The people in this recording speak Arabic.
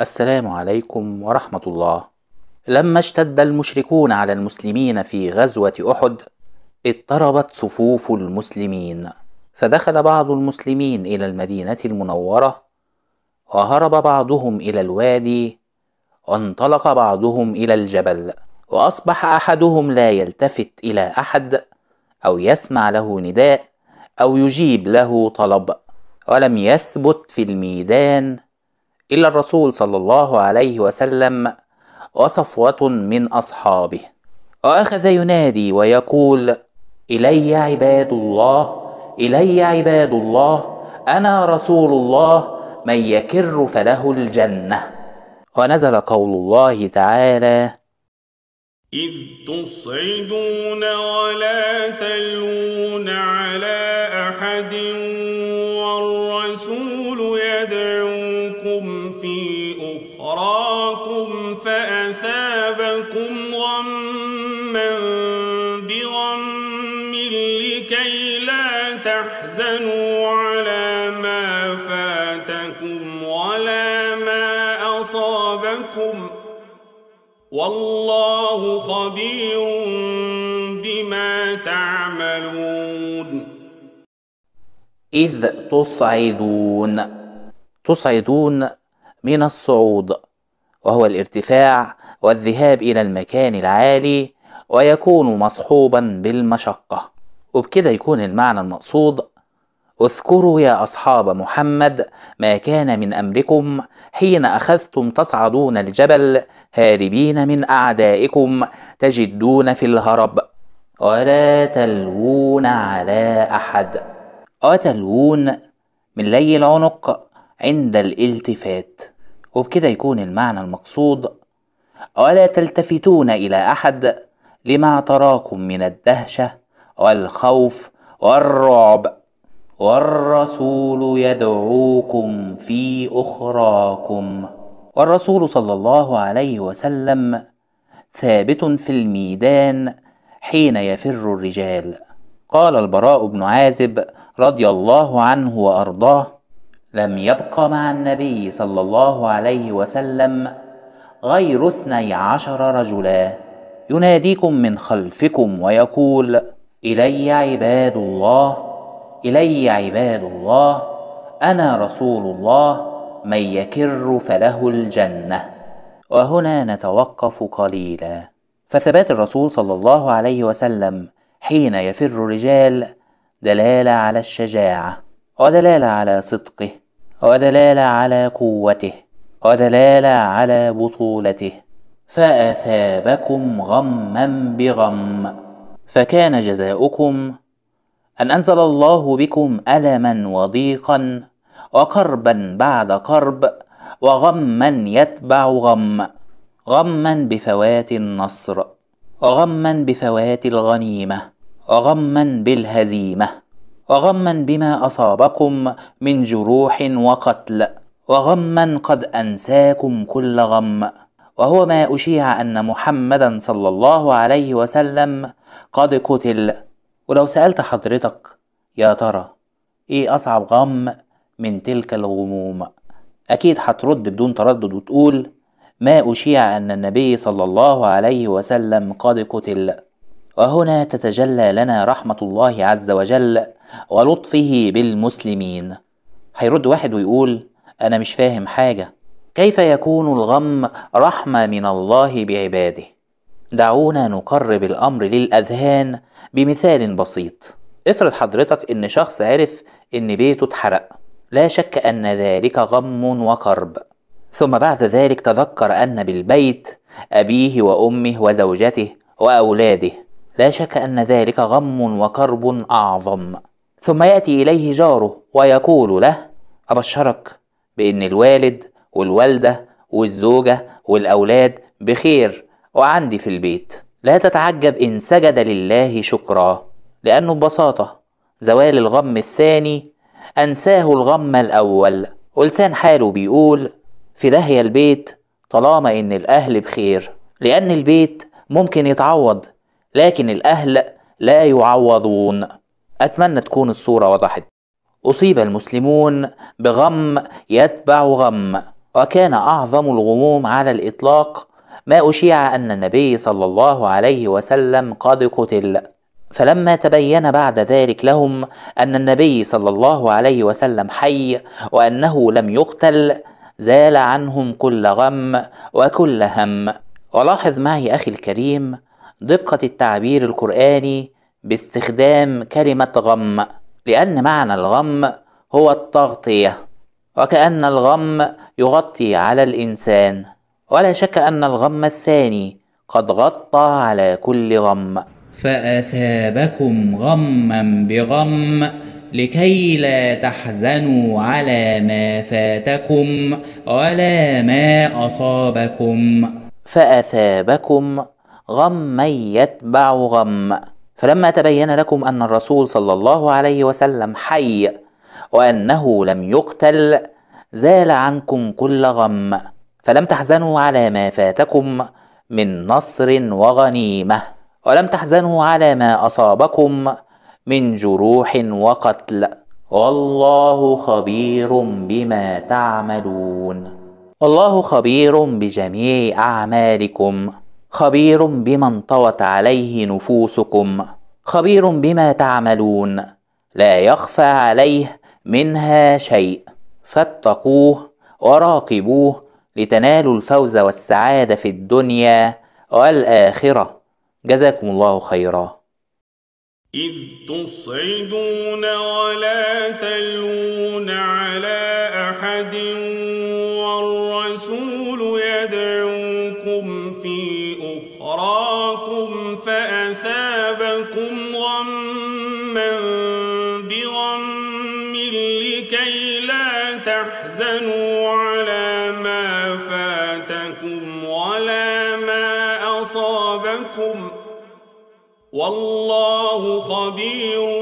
السلام عليكم ورحمة الله. لما اشتد المشركون على المسلمين في غزوة أحد، اضطربت صفوف المسلمين، فدخل بعض المسلمين إلى المدينة المنورة، وهرب بعضهم إلى الوادي، وانطلق بعضهم إلى الجبل، وأصبح أحدهم لا يلتفت إلى أحد، أو يسمع له نداء، أو يجيب له طلب، ولم يثبت في الميدان إلا الرسول صلى الله عليه وسلم وصفوة من أصحابه وأخذ ينادي ويقول إلي عباد الله إلي عباد الله أنا رسول الله من يكر فله الجنة ونزل قول الله تعالى إذ تصعدون ولا تلون على أحد خبير بما تعملون إذ تصعدون تصعدون من الصعود وهو الارتفاع والذهاب إلى المكان العالي ويكون مصحوبا بالمشقة وبكده يكون المعنى المقصود اذكروا يا أصحاب محمد ما كان من أمركم حين أخذتم تصعدون الجبل هاربين من أعدائكم تجدون في الهرب ولا تلوون على أحد وتلوون من لي العنق عند الالتفات وبكده يكون المعنى المقصود ولا تلتفتون إلى أحد لما تراكم من الدهشة والخوف والرعب والرسول يدعوكم في اخراكم والرسول صلى الله عليه وسلم ثابت في الميدان حين يفر الرجال قال البراء بن عازب رضي الله عنه وارضاه لم يبق مع النبي صلى الله عليه وسلم غير اثني عشر رجلا يناديكم من خلفكم ويقول الي عباد الله الي عباد الله انا رسول الله من يكر فله الجنه وهنا نتوقف قليلا فثبات الرسول صلى الله عليه وسلم حين يفر الرجال دلاله على الشجاعه ودلاله على صدقه ودلاله على قوته ودلاله على بطولته فاثابكم غما بغم فكان جزاؤكم أن أنزل الله بكم ألما وضيقا وكربا بعد كرب وغما يتبع غم غما بفوات النصر وغما بفوات الغنيمة وغما بالهزيمة وغما بما أصابكم من جروح وقتل وغما قد أنساكم كل غم وهو ما أشيع أن محمدا صلى الله عليه وسلم قد قتل ولو سألت حضرتك يا ترى ايه اصعب غم من تلك الغموم اكيد هترد بدون تردد وتقول ما أشيع أن النبي صلى الله عليه وسلم قد قتل وهنا تتجلى لنا رحمة الله عز وجل ولطفه بالمسلمين هيرد واحد ويقول أنا مش فاهم حاجة كيف يكون الغم رحمة من الله بعباده دعونا نقرب الأمر للأذهان بمثال بسيط افرض حضرتك إن شخص عرف إن بيته اتحرق لا شك أن ذلك غم وكرب ثم بعد ذلك تذكر أن بالبيت أبيه وأمه وزوجته وأولاده لا شك أن ذلك غم وكرب أعظم ثم يأتي إليه جاره ويقول له أبشرك بإن الوالد والوالدة والزوجة والأولاد بخير وعندي في البيت لا تتعجب إن سجد لله شكرا لأنه ببساطة زوال الغم الثاني أنساه الغم الأول ولسان حاله بيقول في داهية البيت طالما إن الأهل بخير لأن البيت ممكن يتعوض لكن الأهل لا يعوضون أتمنى تكون الصورة وضحت أصيب المسلمون بغم يتبع غم وكان أعظم الغموم على الإطلاق ما أشيع أن النبي صلى الله عليه وسلم قد قتل فلما تبين بعد ذلك لهم أن النبي صلى الله عليه وسلم حي وأنه لم يقتل زال عنهم كل غم وكل هم ولاحظ معي أخي الكريم دقة التعبير القرآني باستخدام كلمة غم لأن معنى الغم هو التغطية وكأن الغم يغطي على الإنسان ولا شك أن الغم الثاني قد غطى على كل غم فأثابكم غما بغم لكي لا تحزنوا على ما فاتكم ولا ما أصابكم فأثابكم غما يتبع غم فلما تبين لكم أن الرسول صلى الله عليه وسلم حي وأنه لم يقتل زال عنكم كل غم فلم تحزنوا على ما فاتكم من نصر وغنيمة ولم تحزنوا على ما أصابكم من جروح وقتل والله خبير بما تعملون والله خبير بجميع أعمالكم خبير بما انطوت عليه نفوسكم خبير بما تعملون لا يخفى عليه منها شيء فاتقوه وراقبوه لتنالوا الفوز والسعادة في الدنيا والآخرة جزاكم الله خيرا إذ تصعدون ولا تلون على أحد والرسول يدعوكم في أخراكم فأثاب لكم ولا ما أصابكم والله خبير